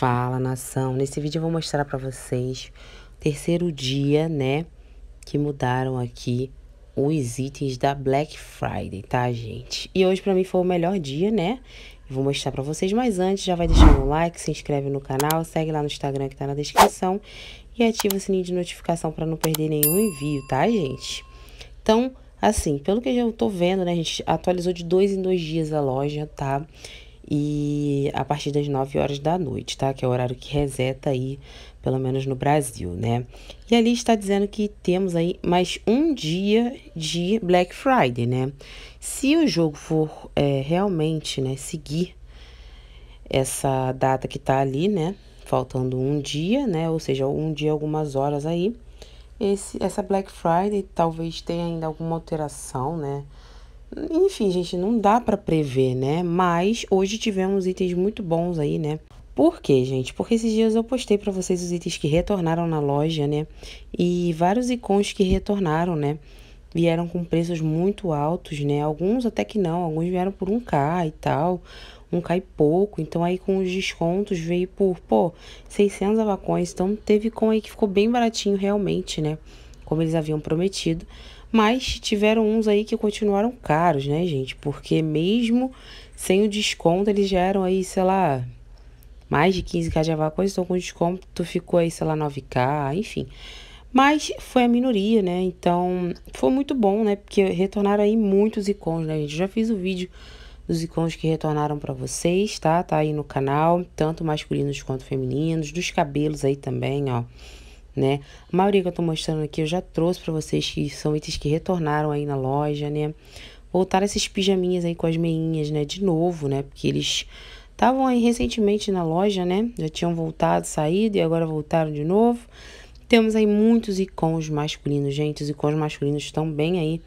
Fala, nação. Nesse vídeo eu vou mostrar para vocês o terceiro dia, né, que mudaram aqui os itens da Black Friday, tá, gente? E hoje para mim foi o melhor dia, né? Eu vou mostrar para vocês, mas antes já vai deixando o like, se inscreve no canal, segue lá no Instagram que tá na descrição e ativa o sininho de notificação para não perder nenhum envio, tá, gente? Então, assim, pelo que eu tô vendo, né, a gente atualizou de dois em dois dias a loja, tá? e a partir das 9 horas da noite, tá? Que é o horário que reseta aí, pelo menos no Brasil, né? E ali está dizendo que temos aí mais um dia de Black Friday, né? Se o jogo for é, realmente, né, seguir essa data que tá ali, né? Faltando um dia, né? Ou seja, um dia, algumas horas aí. Esse, essa Black Friday talvez tenha ainda alguma alteração, né? Enfim, gente, não dá para prever, né? Mas hoje tivemos itens muito bons aí, né? Por quê, gente? Porque esses dias eu postei para vocês os itens que retornaram na loja, né? E vários icons que retornaram, né? Vieram com preços muito altos, né? Alguns até que não, alguns vieram por 1k e tal, 1k e pouco. Então aí com os descontos veio por, pô, 600 avacões. Então teve com aí que ficou bem baratinho realmente, né? Como eles haviam prometido. Mas tiveram uns aí que continuaram caros, né, gente? Porque mesmo sem o desconto, eles já eram aí, sei lá, mais de 15k de evacuação, então com desconto ficou aí, sei lá, 9k, enfim. Mas foi a minoria, né? Então foi muito bom, né? Porque retornaram aí muitos icons, né, gente? já fiz o vídeo dos icons que retornaram para vocês, tá? Tá aí no canal, tanto masculinos quanto femininos, dos cabelos aí também, ó né? A maioria que eu tô mostrando aqui eu já trouxe para vocês que são itens que retornaram aí na loja, né? Voltaram esses pijaminhas aí com as meinhas, né? De novo, né? Porque eles estavam aí recentemente na loja, né? Já tinham voltado, saído e agora voltaram de novo. Temos aí muitos icons masculinos, gente. Os icons masculinos estão bem aí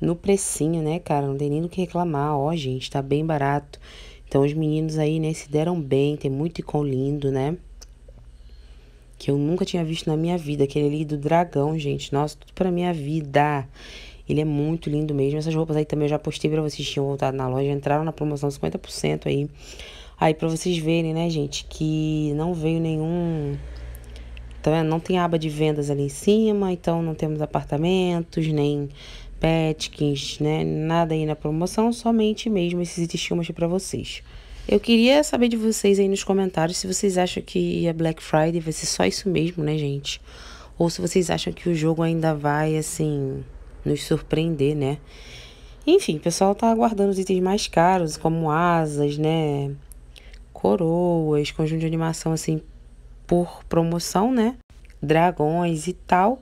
no precinho, né, cara? Não tem nem o que reclamar. Ó, gente, tá bem barato. Então, os meninos aí, né, se deram bem. Tem muito icon lindo, né? que eu nunca tinha visto na minha vida, aquele ali do dragão, gente. Nossa, tudo pra minha vida. Ele é muito lindo mesmo. Essas roupas aí também eu já postei pra vocês que tinham voltado na loja. Entraram na promoção 50% aí. Aí pra vocês verem, né, gente, que não veio nenhum... Tá vendo? Não tem aba de vendas ali em cima, então não temos apartamentos, nem Petkins, né? Nada aí na promoção, somente mesmo esses itens que pra vocês. Eu queria saber de vocês aí nos comentários se vocês acham que a é Black Friday vai ser só isso mesmo, né, gente? Ou se vocês acham que o jogo ainda vai, assim, nos surpreender, né? Enfim, o pessoal tá aguardando os itens mais caros, como asas, né? Coroas, conjunto de animação, assim, por promoção, né? Dragões e tal.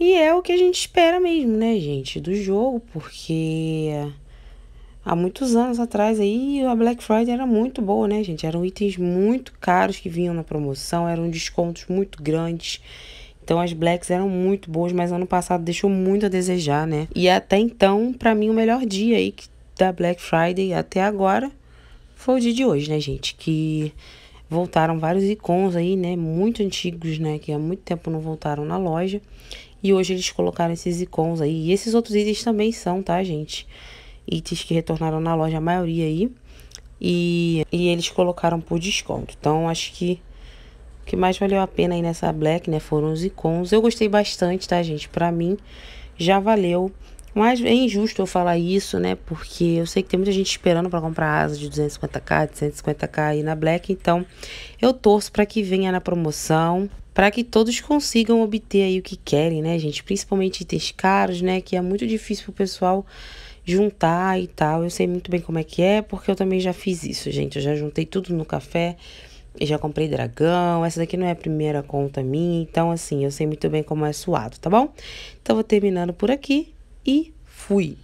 E é o que a gente espera mesmo, né, gente? Do jogo, porque há muitos anos atrás aí a Black Friday era muito boa, né, gente? Eram itens muito caros que vinham na promoção, eram descontos muito grandes. Então as blacks eram muito boas, mas ano passado deixou muito a desejar, né? E até então, para mim o melhor dia aí da Black Friday até agora foi o dia de hoje, né, gente? Que voltaram vários icons aí, né, muito antigos, né, que há muito tempo não voltaram na loja. E hoje eles colocaram esses icons aí, e esses outros itens também são, tá, gente? itens que retornaram na loja, a maioria aí. E, e eles colocaram por desconto. Então, acho que o que mais valeu a pena aí nessa Black, né? Foram os icons. Eu gostei bastante, tá, gente? Pra mim, já valeu. Mas é injusto eu falar isso, né? Porque eu sei que tem muita gente esperando para comprar asa de 250k, de 150k aí na Black. Então, eu torço para que venha na promoção, para que todos consigam obter aí o que querem, né, gente? Principalmente itens caros, né? Que é muito difícil pro pessoal juntar e tal. Eu sei muito bem como é que é, porque eu também já fiz isso, gente. Eu já juntei tudo no café e já comprei dragão. Essa daqui não é a primeira conta minha, então assim, eu sei muito bem como é suado, tá bom? Então vou terminando por aqui e fui.